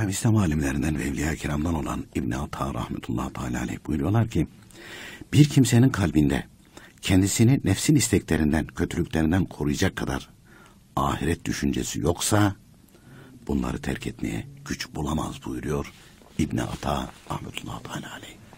Mesela İslam alimlerinden ve evliya kiramdan olan İbn-i Ata rahmetullahi teala aleyh buyuruyorlar ki bir kimsenin kalbinde kendisini nefsin isteklerinden, kötülüklerinden koruyacak kadar ahiret düşüncesi yoksa bunları terk etmeye güç bulamaz buyuruyor İbn Ata rahmetullahi teala aleyh.